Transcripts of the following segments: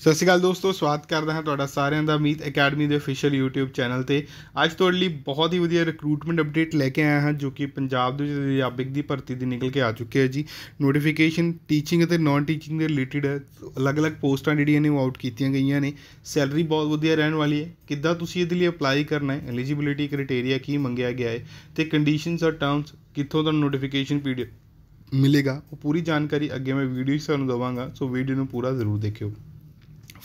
ਸਤਿ ਸ਼੍ਰੀ ਅਕਾਲ ਦੋਸਤੋ ਸਵਾਗਤ ਕਰਦਾ ਹਾਂ ਤੁਹਾਡਾ ਸਾਰਿਆਂ ਦਾ ਮੀਤ ਅਕੈਡਮੀ ਦੇ ਅਫੀਸ਼ੀਅਲ YouTube ਚੈਨਲ ਤੇ ਅੱਜ ਤੁਹਾਡੇ ਲਈ ਬਹੁਤ ਹੀ ਵਧੀਆ ਰਿਕਰੂਟਮੈਂਟ ਅਪਡੇਟ ਲੈ ਕੇ ਆਇਆ ਹਾਂ ਜੋ ਕਿ ਪੰਜਾਬ ਦੇ ਅਧਿਆਪਕ ਦੀ ਭਰਤੀ ਦੀ ਨਿਕਲ ਕੇ ਆ ਚੁੱਕੀ ਹੈ ਜੀ ਨੋਟੀਫਿਕੇਸ਼ਨ ਟੀਚਿੰਗ ਅਤੇ ਨਾਨ ਟੀਚਿੰਗ ਦੇ ਰਿਲੇਟਡ ਅਲੱਗ-ਅਲੱਗ ਪੋਸਟਾਂ ਜਿਹੜੀਆਂ ਨੇ ਉਹ ਆਊਟ ਕੀਤੀਆਂ ਗਈਆਂ ਨੇ ਸੈਲਰੀ ਬਹੁਤ ਵਧੀਆ ਰਹਿਣ ਵਾਲੀ ਹੈ ਕਿੱਦਾਂ ਤੁਸੀਂ ਇਹਦੇ ਲਈ ਅਪਲਾਈ ਕਰਨਾ ਹੈ ਐਲੀਜੀਬਿਲਿਟੀ ਕ੍ਰਾਈਟੇਰੀਆ ਕੀ ਮੰਗਿਆ ਗਿਆ ਹੈ ਤੇ ਕੰਡੀਸ਼ਨਸ ਔਰ ਟਰਮਸ ਕਿੱਥੋਂ ਤੁਹਾਨੂੰ ਨੋਟੀਫਿਕੇਸ਼ਨ ਪੀਡੀਐਫ ਮਿਲੇਗਾ ਉਹ ਪੂਰੀ ਜਾਣਕਾਰੀ ਅੱਗੇ ਮੈਂ ਵੀਡੀਓ ਵਿੱਚ ਤੁਹਾਨੂੰ ਦਵਾਂਗਾ ਸੋ ਵੀਡੀਓ ਨੂੰ ਪੂਰਾ ਜ਼ਰੂਰ ਦੇਖਿਓ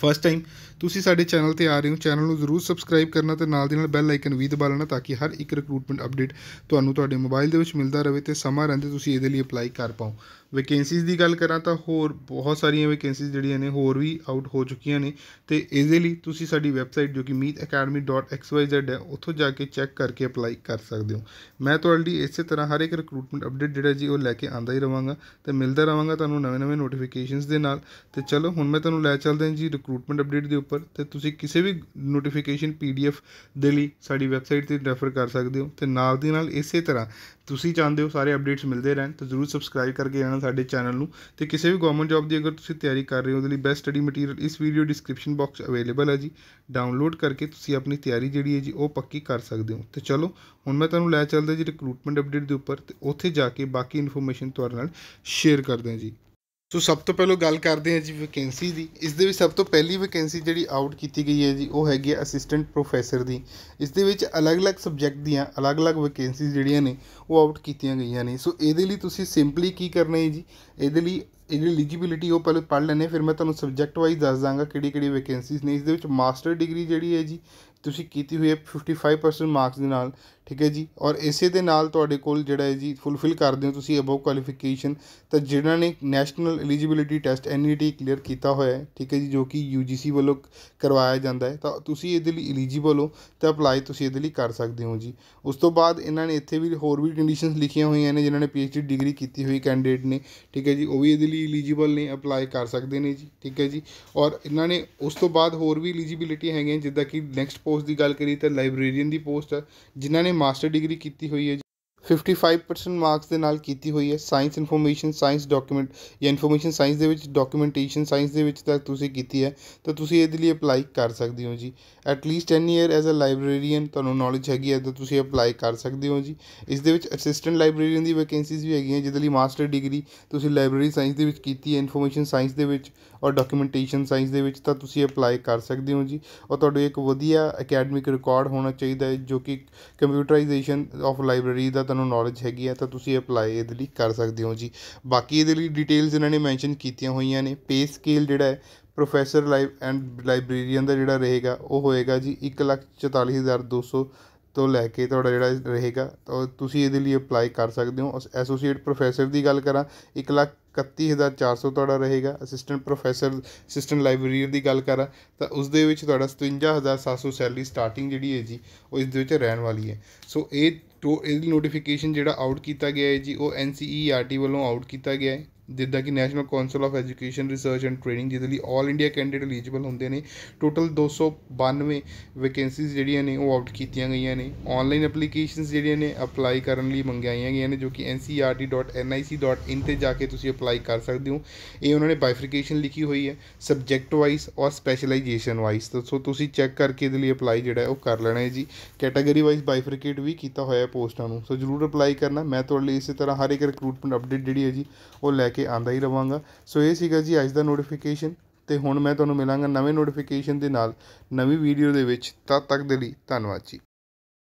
ਫਸਟ ਟਾਈਮ ਤੁਸੀਂ ਸਾਡੇ ਚੈਨਲ ਤੇ ਆ ਰਹੇ ਹੋ ਚੈਨਲ ਨੂੰ ਜ਼ਰੂਰ ਸਬਸਕ੍ਰਾਈਬ ਕਰਨਾ ਤੇ ਨਾਲ ਦੀ ਨਾਲ ਬੈਲ ਆਈਕਨ ਵੀ ਦਬਾ ਲੈਣਾ ਤਾਂ ਕਿ ਹਰ ਇੱਕ ਰਿਕਰੂਟਮੈਂਟ ਅਪਡੇਟ ਤੁਹਾਨੂੰ ਤੁਹਾਡੇ ਮੋਬਾਈਲ ਦੇ ਵਿੱਚ ਮਿਲਦਾ ਰਹੇ ਤੇ ਸਮਾਂ ਰਹਿੰਦੇ ਤੁਸੀਂ ਇਹਦੇ ਲਈ ਅਪਲਾਈ ਕਰ ਪਾਓ ਵੈਕੈਂਸੀਜ਼ ਦੀ ਗੱਲ ਕਰਾਂ ਤਾਂ ਹੋਰ ਬਹੁਤ ਸਾਰੀਆਂ ਵੈਕੈਂਸੀਜ਼ ਜਿਹੜੀਆਂ ਨੇ ਹੋਰ ਵੀ ਆਊਟ ਹੋ ਚੁੱਕੀਆਂ ਨੇ ਤੇ ਇਹਦੇ ਲਈ ਤੁਸੀਂ ਸਾਡੀ ਵੈਬਸਾਈਟ ਜੋ ਕਿ meetacademy.xyz ਹੈ ਉੱਥੋਂ ਜਾ ਕੇ ਚੈੱਕ ਕਰਕੇ ਅਪਲਾਈ ਕਰ ਸਕਦੇ ਹੋ ਮੈਂ ਤੁਹਾਡੀ ਇਸੇ ਤਰ੍ਹਾਂ ਹਰ ਇੱਕ ਰਿਕਰੂਟਮੈਂਟ ਅਪਡੇਟ ਜਿਹੜਾ ਜੀ ਉਹ ਲੈ ਕੇ ਆਂਦਾ ਹੀ ਰਵਾਂਗਾ ਤੇ ਮਿਲਦਾ ਰਵਾਂਗਾ ਤੁਹਾਨੂੰ ਨਵੇਂ-ਨਵੇਂ ਨੋਟੀਫਿਕੇਸ਼ਨਸ ਦੇ ਨਾਲ ਤੇ ਚਲੋ ਹੁਣ ਮੈਂ ਤੁਹਾਨੂੰ ਲੈ ਚੱਲਦਾ ਹਾਂ ਜੀ ਰਿਕਰੂਟਮੈਂਟ ਅਪਡੇਟ ਦੇ ਉੱਪਰ ਤੇ ਤੁਸੀਂ ਕਿਸੇ ਵੀ ਨੋਟੀਫਿਕੇਸ਼ਨ ਪੀਡੀਐਫ ਦੇ ਲਈ ਸਾਡੀ ਵੈਬਸਾਈਟ ਤੇ ਰੈਫਰ ਕਰ ਸਕਦੇ ਹੋ ਤੇ ਨਾਲ ਦੀ ਨਾਲ ਇਸੇ ਤਰ੍ਹਾਂ ਤੁਸੀਂ ਚਾਹੁੰਦੇ ਹੋ ਸਾਰੇ ਅਪਡੇਟਸ ਮਿਲਦੇ ਰਹਿਣ ਤਾਂ ਜ਼ਰੂਰ ਸਬਸਕ੍ਰਾਈਬ ਕਰਕੇ ਜਾਣਾ ਸਾਡੇ ਚੈਨਲ ਨੂੰ ਤੇ ਕਿਸੇ ਵੀ ਗਵਰਨਮੈਂਟ ਜੌਬ ਦੀ ਅਗਰ ਤੁਸੀਂ ਤਿਆਰੀ ਕਰ ਰਹੇ ਹੋ ਉਹਦੇ ਲਈ ਬੈਸਟ ਸਟੱਡੀ ਮਟੀਰੀਅਲ ਇਸ ਵੀਡੀਓ ਡਿਸਕ੍ਰਿਪਸ਼ਨ ਬਾਕਸ ਅਵੇਲੇਬਲ ਹੈ ਜੀ ਡਾਊਨਲੋਡ ਕਰਕੇ ਤੁਸੀਂ ਆਪਣੀ ਤਿਆਰੀ ਜਿਹੜੀ ਹੈ ਜੀ ਉਹ ਪੱਕੀ ਕਰ ਸਕਦੇ ਹੋ ਤੇ ਚਲੋ ਹੁਣ ਮੈਂ ਤੁਹਾਨੂੰ ਲੈ ਚੱਲਦਾ ਜੀ ਰਿਕਰੂਟਮੈਂਟ ਅਪਡੇਟ ਦੇ ਉੱਪਰ ਤੇ ਉੱਥੇ ਜਾ ਕੇ ਬਾਕੀ ਇਨਫੋਰਮੇਸ਼ਨ ਤੁਹਾਡੇ ਨਾਲ ਸ਼ੇਅਰ ਕਰਦੇ ਹਾਂ ਜੀ ਸੋ ਸਭ ਤੋਂ ਪਹਿਲਾਂ ਗੱਲ ਕਰਦੇ ਹਾਂ ਜੀ ਵੈਕੈਂਸੀ ਦੀ ਇਸ ਦੇ ਵਿੱਚ ਸਭ ਤੋਂ ਪਹਿਲੀ ਵੈਕੈਂਸੀ ਜਿਹੜੀ ਆਊਟ ਕੀਤੀ ਗਈ ਹੈ ਜੀ ਉਹ ਹੈਗੀ ਹੈ ਅਸਿਸਟੈਂਟ ਪ੍ਰੋਫੈਸਰ ਦੀ ਇਸ ਦੇ ਵਿੱਚ ਅਲੱਗ-ਅਲੱਗ ਸਬਜੈਕਟ ਦੀਆਂ ਅਲੱਗ-ਅਲੱਗ ਵੈਕੈਂਸੀ ਜਿਹੜੀਆਂ ਨੇ ਉਹ ਆਊਟ ਕੀਤੀਆਂ ਗਈਆਂ ਨੇ ਸੋ ਇਹਦੇ ਲਈ ਤੁਸੀਂ ਸਿੰਪਲੀ ਕੀ ਕਰਨਾ ਹੈ ਜੀ ਇਹਦੇ ਲਈ ਇਹਦੀ ਐਲੀਜੀਬਿਲਿਟੀ ਉਹ ਪਹਿਲੇ ਪੜ੍ਹ ਲੈਣੇ ਫਿਰ ਮੈਂ ਤੁਹਾਨੂੰ ਸਬਜੈਕਟ ਵਾਈਜ਼ ਦੱਸ ਦਾਂਗਾ ਕਿਹੜੀ ਕਿਹੜੀ ਵੈਕੈਂਸੀਜ਼ ਨੇ ਇਸ ਦੇ ਵਿੱਚ ਮਾਸਟਰ ਡਿਗਰੀ ਜਿਹੜੀ ਹੈ ਜੀ ਤੁਸੀਂ ਕੀਤੀ ਹੋਈ ਹੈ 55% ਮਾਰਕਸ ਦੇ ਨਾਲ ਠੀਕ ਹੈ ਜੀ ਔਰ ਇਸੇ ਦੇ ਨਾਲ ਤੁਹਾਡੇ ਕੋਲ ਜਿਹੜਾ ਹੈ ਜੀ ਫੁੱਲਫਿਲ ਕਰਦੇ ਹੋ ਤੁਸੀਂ ਅਬਵ ਕੁਆਲੀਫਿਕੇਸ਼ਨ ਤਾਂ ਜਿਨ੍ਹਾਂ ਨੇ national eligibility test NET clear ਕੀਤਾ ਹੋਇਆ ਹੈ ਠੀਕ ਹੈ ਜੀ ਜੋ ਕਿ ਯੂਜੀਸੀ ਵੱਲੋਂ ਕਰਵਾਇਆ ਜਾਂਦਾ ਹੈ ਤਾਂ ਤੁਸੀਂ ਇਹਦੇ ਲਈ ਐਲੀਜੀਬਲ ਹੋ ਤਾਂ ਅਪਲਾਈ ਤੁਸੀਂ ਇਹਦੇ ਲਈ ਕਰ ਸਕਦੇ ਹੋ ਜੀ ਉਸ ਤੋਂ ਬਾਅਦ ਇਹਨਾਂ ਨੇ ਇੱਥੇ ਵੀ ਹੋਰ ਵੀ ਕੰਡੀਸ਼ਨਸ ਲਿਖੀਆਂ ਹੋਈਆਂ ਨੇ ਜਿਨ੍ਹਾਂ ਨੇ ਪੀਐਚਡੀ ਡਿਗਰੀ ਕੀਤੀ ਹੋਈ ਕੈਂਡੀਡੇਟ ਨੇ ਠੀਕ ਹੈ ਜੀ ਉਹ ਵੀ ਇਹਦੇ ਲਈ ਐਲੀਜੀਬਲ ਨੇ ਅਪਲਾਈ ਕਰ ਸਕਦੇ ਨੇ ਜੀ ਠੀਕ ਹੈ ਜੀ ਔਰ ਇਹਨਾਂ ਨੇ ਉਸ ਤੋਂ ਬਾਅਦ ਹੋਰ ਵੀ ਐਲੀਜੀਬਿਲਿਟੀ ਹੈਗੀਆਂ ਜਿੱਦਾਂ ਕਿ ਨੈਕਸਟ ਪੋਸਟ ਦੀ ਗੱਲ ਕਰੀਏ ਤਾਂ ਲਾਇਬ੍ਰੇਰੀਅਨ ਦੀ ਪੋਸਟ ਜਿਨ੍ਹਾਂ ਨੇ ਮਾਸਟਰ ਡਿਗਰੀ ਕੀਤੀ ਹੋਈ ਹੈ 55% ਮਾਰਕਸ ਦੇ ਨਾਲ ਕੀਤੀ ਹੋਈ ਹੈ ਸਾਇੰਸ ਇਨਫੋਰਮੇਸ਼ਨ ਸਾਇੰਸ ਡਾਕੂਮੈਂਟ ਜਾਂ ਇਨਫੋਰਮੇਸ਼ਨ ਸਾਇੰਸ ਦੇ ਵਿੱਚ ਡਾਕੂਮੈਂਟੇਸ਼ਨ ਸਾਇੰਸ ਦੇ ਵਿੱਚ ਤਾਂ ਤੁਸੀਂ ਕੀਤੀ ਹੈ ਤਾਂ ਤੁਸੀਂ ਇਹਦੇ ਲਈ ਅਪਲਾਈ ਕਰ ਸਕਦੇ ਹੋ ਜੀ at least 10 year as a librarian ਤੁਹਾਨੂੰ ਨੌਲੇਜ ਹੈਗੀ ਹੈ ਤਾਂ ਤੁਸੀਂ ਅਪਲਾਈ ਕਰ ਸਕਦੇ ਹੋ ਜੀ ਇਸ ਦੇ ਵਿੱਚ ਅਸਿਸਟੈਂਟ ਲਾਇਬ੍ਰੇਰੀਅਨ ਦੀ ਵੈਕੈਂਸੀਜ਼ ਵੀ ਹੈਗੀਆਂ ਜਿਹਦੇ ਲਈ ਮਾਸਟਰ ਡਿਗਰੀ ਤੁਸੀਂ ਲਾਇਬ੍ਰੇਰੀ ਸਾਇੰਸ ਦੇ ਵਿੱਚ ਕੀਤੀ ਹੈ ਇਨਫੋਰਮੇਸ਼ਨ ਸਾਇੰਸ ਦੇ ਵਿੱਚ ਔਰ ਡਾਕੂਮੈਂਟੇਸ਼ਨ ਸਾਇੰਸ ਦੇ ਵਿੱਚ ਤਾਂ ਤੁਸੀਂ ਅਪਲਾਈ ਕਰ ਸਕਦੇ ਹੋ ਜੀ ਔਰ ਤੁਹਾਡੇ ਇੱਕ ਵਧੀਆ ਅਕੈਡਮਿਕ ਰਿਕਾਰਡ ਹੋਣਾ ਚਾਹੀਦਾ ਹੈ ਜੋ ਕਿ ਕੰਪਿਊਟਰਾਈਜੇਸ਼ਨ ਆਫ ਲਾਇਬ੍ਰੇਰੀ ਦਾ ਤੁਹਾਨੂੰ ਨੌਲੇਜ ਹੈਗੀ ਹੈ ਤਾਂ ਤੁਸੀਂ ਅਪਲਾਈ ਇਹਦੇ ਲਈ ਕਰ ਸਕਦੇ ਹੋ ਜੀ ਬਾਕੀ ਇਹਦੇ ਲਈ ਡਿਟੇਲਸ ਇਹਨਾਂ ਨੇ ਮੈਂਸ਼ਨ ਕੀਤੀਆਂ ਹੋਈਆਂ ਨੇ ਪੇ ਸਕੇਲ ਜਿਹੜਾ ਹੈ ਪ੍ਰੋਫੈਸਰ ਲਾਈਵ ਐਂਡ ਲਾਇਬ੍ਰੇਰੀਅਨ ਦਾ ਜਿਹੜਾ ਰਹੇਗਾ ਉਹ ਹੋਏਗਾ ਜੀ 144200 ਤੋਂ ਲੈ ਕੇ ਤੁਹਾਡਾ ਜਿਹੜਾ ਰਹੇਗਾ ਤਾਂ ਤੁਸੀਂ ਇਹਦੇ ਲਈ ਅਪਲਾਈ ਕਰ ਸਕਦੇ ਹੋ ਐਸੋਸੀਏਟ ਪ੍ਰੋਫੈਸਰ ਦੀ ਗੱਲ ਕਰਾਂ 1 31400 ਤੁਹਾਡਾ ਰਹੇਗਾ ਅਸਿਸਟੈਂਟ ਪ੍ਰੋਫੈਸਰ ਅਸਿਸਟੈਂਟ ਲਾਇਬ੍ਰੇਰੀਅਨ ਦੀ ਗੱਲ ਕਰਾਂ ਤਾਂ ਉਸ ਦੇ ਵਿੱਚ ਤੁਹਾਡਾ 57700 ਸੈਲਰੀ ਸਟਾਰਟਿੰਗ ਜਿਹੜੀ ਹੈ ਜੀ ਉਹ ਇਸ ਦੇ ਵਿੱਚ ਰਹਿਣ ਵਾਲੀ ਹੈ ਸੋ ਇਹ ਤੋ ਇਹਦੀ ਨੋਟੀਫਿਕੇਸ਼ਨ ਜਿਹੜਾ ਆਊਟ ਕੀਤਾ ਗਿਆ ਹੈ ਜੀ ਉਹ N C E R T ਵੱਲੋਂ ਆਊਟ ਕੀਤਾ ਗਿਆ ਹੈ ਜਿੱਦਾਂ ਕਿ national council of education research and training ਜਿਹਦੇ ਲਈ 올 ਇੰਡੀਆ ਕੈਂਡੀਡੇਟ ਐਲੀਜੀਬਲ ਹੁੰਦੇ ਨੇ ਟੋਟਲ 292 ਵੈਕੈਂਸੀਜ਼ ਜਿਹੜੀਆਂ ਨੇ ਉਹ ਆਊਟ ਕੀਤੀਆਂ ਗਈਆਂ ਨੇ ਆਨਲਾਈਨ ਐਪਲੀਕੇਸ਼ਨਸ ਜਿਹੜੀਆਂ ਨੇ ਅਪਲਾਈ ਕਰਨ ਲਈ ਮੰਗਾਈਆਂ ਗਈਆਂ ਨੇ ਜੋ ਕਿ ncrt.nic.in e ਤੇ ਜਾ ਕੇ ਤੁਸੀਂ ਅਪਲਾਈ ਕਰ ਸਕਦੇ ਹੋ ਇਹ ਉਹਨਾਂ ਨੇ ਬਾਈਫਰਕੇਸ਼ਨ ਲਿਖੀ ਹੋਈ ਹੈ ਸਬਜੈਕਟ ਵਾਈਜ਼ ਔਰ ਸਪੈਸ਼ਲਾਈਜੇਸ਼ਨ ਵਾਈਜ਼ ਸੋ ਤੁਸੀਂ ਚੈੱਕ ਕਰਕੇ ਇਹਦੇ ਲਈ ਅਪਲਾਈ ਜਿਹੜਾ ਉਹ ਕਰ ਲੈਣਾ ਹੈ ਜੀ ਕੈਟਾਗਰੀ ਵਾਈਜ਼ ਬਾਈਫਰਕੇਟ ਵੀ ਕੀਤਾ ਹੋਇਆ ਹੈ ਪੋਸਟਾਂ ਨੂੰ ਸੋ ਜਰੂਰ ਅਪਲਾਈ ਕਰਨਾ ਮੈਂ ਤੁਹਾਡੇ ਲਈ ਇਸੇ ਤਰ੍ਹਾਂ ਹਰ ਇੱਕ ਰਿਕਰੂਟਮੈਂਟ ਅਪਡੇਟ ਜਿਹੜੀ ਹੈ ਜੀ ਉਹ ਲੈ ਕੇ ਆਂਦਾ ਹੀ ਰਵਾਂਗਾ ਸੋ ਇਹ ਸੀਗਾ ਜੀ ਅੱਜ ਦਾ ਨੋਟੀਫਿਕੇਸ਼ਨ ਤੇ ਹੁਣ ਮੈਂ ਤੁਹਾਨੂੰ ਮਿਲਾਂਗਾ ਨਵੇਂ ਨੋਟੀਫਿਕੇਸ਼ਨ ਦੇ ਨਾਲ ਨਵੀਂ ਵੀਡੀਓ ਦੇ ਵਿੱਚ ਤਦ ਤੱਕ ਦੇ ਲਈ ਧੰਨਵਾਦ ਜੀ